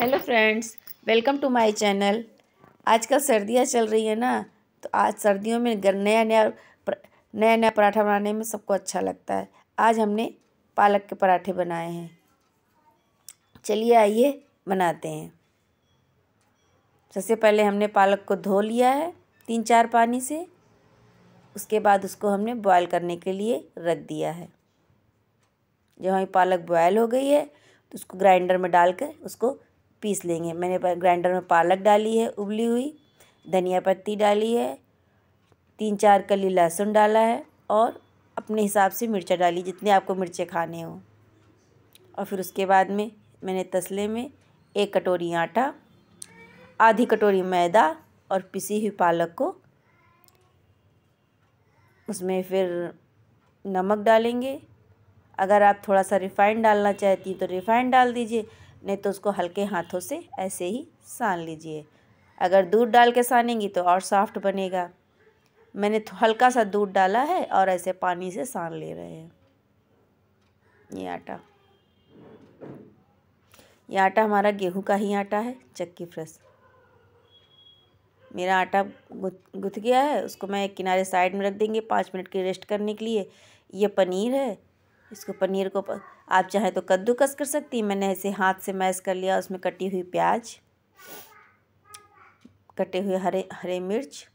hello friends welcome to my channel आजकल सर्दियाँ चल रही है ना तो आज सर्दियों में नया नया नया नया पराठा बनाने में सबको अच्छा लगता है आज हमने पालक के पराठे बनाए हैं चलिए आइए बनाते हैं सबसे पहले हमने पालक को धो लिया है तीन चार पानी से उसके बाद उसको हमने बॉयल करने के लिए रख दिया है जब हमारी पालक बॉयल हो गई है तो उसको ग्राइंडर में डाल कर उसको पीस लेंगे मैंने ग्राइंडर में पालक डाली है उबली हुई धनिया पत्ती डाली है तीन चार कली लहसुन डाला है और अपने हिसाब से मिर्चा डाली जितने आपको मिर्चे खाने हो और फिर उसके बाद में मैंने तसले में एक कटोरी आटा आधी कटोरी मैदा और पिसी हुई पालक को उसमें फिर नमक डालेंगे अगर आप थोड़ा सा रिफ़ाइंड डालना चाहती हैं तो रिफ़ाइंड डाल दीजिए नहीं तो उसको हल्के हाथों से ऐसे ही सान लीजिए अगर दूध डाल के सानेंगी तो और सॉफ्ट बनेगा मैंने तो हल्का सा दूध डाला है और ऐसे पानी से सान ले रहे हैं ये आटा ये आटा हमारा गेहूं का ही आटा है चक्की फ्रेश मेरा आटा गुथ गुथ गया है उसको मैं एक किनारे साइड में रख देंगे पाँच मिनट की रेस्ट करने के लिए ये पनीर है इसको पनीर को आप चाहें तो कद्दूकस कर सकती मैंने ऐसे हाथ से मैश कर लिया उसमें कटी हुई प्याज कटे हुए हरे हरे मिर्च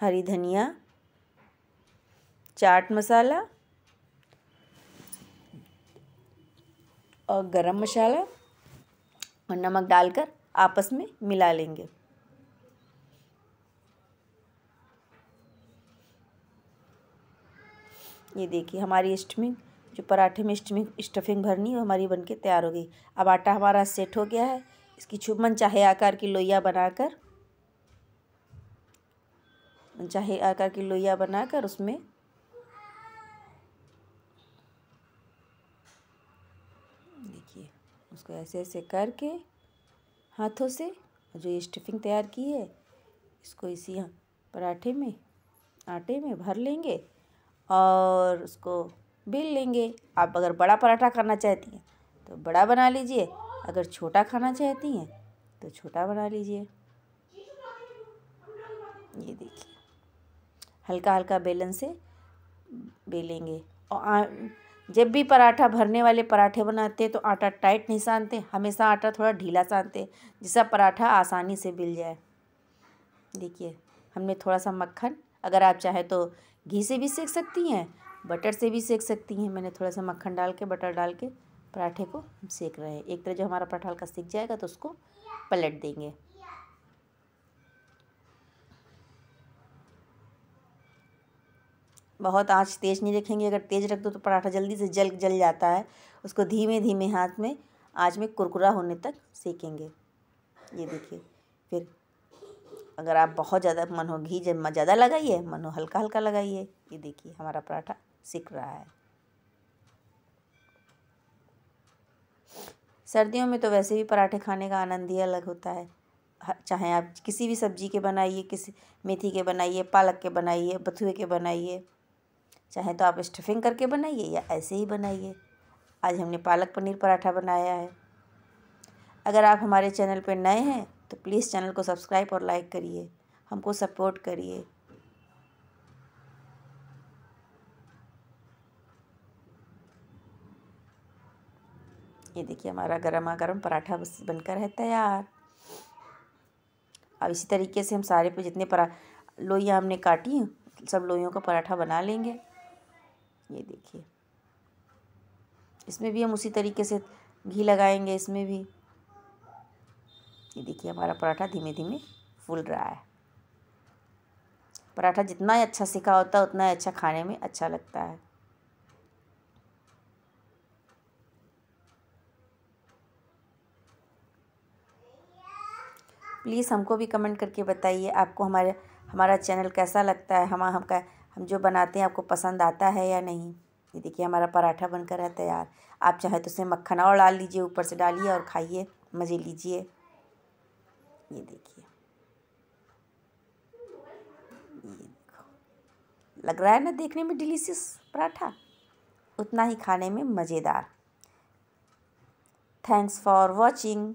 हरी धनिया चाट मसाला और गरम मसाला और नमक डालकर आपस में मिला लेंगे ये देखिए हमारी स्टमिंग जो पराठे में स्टमिंग स्टफिंग भरनी है हमारी बन के तैयार हो गई अब आटा हमारा सेट हो गया है इसकी छुपमन चाहे आकार की लोइया बनाकर चाहे आकार की लोइया बनाकर उसमें देखिए उसको ऐसे ऐसे करके हाथों से जो ये स्टफिंग तैयार की है इसको इसी पराठे में आटे में भर लेंगे और उसको बेल लेंगे आप अगर बड़ा पराठा खाना चाहती हैं तो बड़ा बना लीजिए अगर छोटा खाना चाहती हैं तो छोटा बना लीजिए ये देखिए हल्का हल्का बेलन से बेलेंगे और आ, जब भी पराठा भरने वाले पराठे बनाते हैं तो आटा टाइट नहीं सानते हमेशा आटा थोड़ा ढीला सानते जिसका पराठा आसानी से मिल जाए देखिए हमने थोड़ा सा मक्खन अगर आप चाहें तो घी से भी सेक सकती हैं बटर से भी सेक सकती हैं मैंने थोड़ा सा मक्खन डाल के बटर डाल के पराठे को हम सेक रहे हैं एक तरह जो हमारा पराठा हल्का सीख जाएगा तो उसको पलट देंगे बहुत आँच तेज़ नहीं रखेंगे अगर तेज़ रख दो तो पराठा जल्दी से जल जल जाता है उसको धीमे धीमे हाथ में आँच में कुरकुरा होने तक सेकेंगे ये देखिए फिर अगर आप बहुत ज़्यादा मन हो घी जब ज़्यादा लगाइए मन हो हल्का हल्का लगाइए ये देखिए हमारा पराठा सिक रहा है सर्दियों में तो वैसे भी पराठे खाने का आनंद ही अलग होता है चाहे आप किसी भी सब्जी के बनाइए किसी मेथी के बनाइए पालक के बनाइए बथुए के बनाइए चाहे तो आप स्टफिंग करके बनाइए या ऐसे ही बनाइए आज हमने पालक पनीर पराठा बनाया है अगर आप हमारे चैनल पर नए हैं तो प्लीज़ चैनल को सब्सक्राइब और लाइक करिए हमको सपोर्ट करिए ये देखिए हमारा गर्मा गर्म पराठा बस बनकर है तैयार अब इसी तरीके से हम सारे पे जितने परा लोइयाँ हमने काटी सब लोइयों का पराठा बना लेंगे ये देखिए इसमें भी हम उसी तरीके से घी लगाएंगे इसमें भी ये देखिए हमारा पराठा धीमे धीमे फूल रहा है पराठा जितना अच्छा सिखा होता है उतना अच्छा खाने में अच्छा लगता है प्लीज़ हमको भी कमेंट करके बताइए आपको हमारे हमारा चैनल कैसा लगता है हम हम का हम जो बनाते हैं आपको पसंद आता है या नहीं ये देखिए हमारा पराठा बनकर है तैयार आप चाहे तो उसे मक्खन और डाल लीजिए ऊपर से डालिए और खाइए मज़े लीजिए ये देखिए ये देखो लग रहा है ना देखने में डिलीशियस पराठा उतना ही खाने में मज़ेदार थैंक्स फॉर वॉचिंग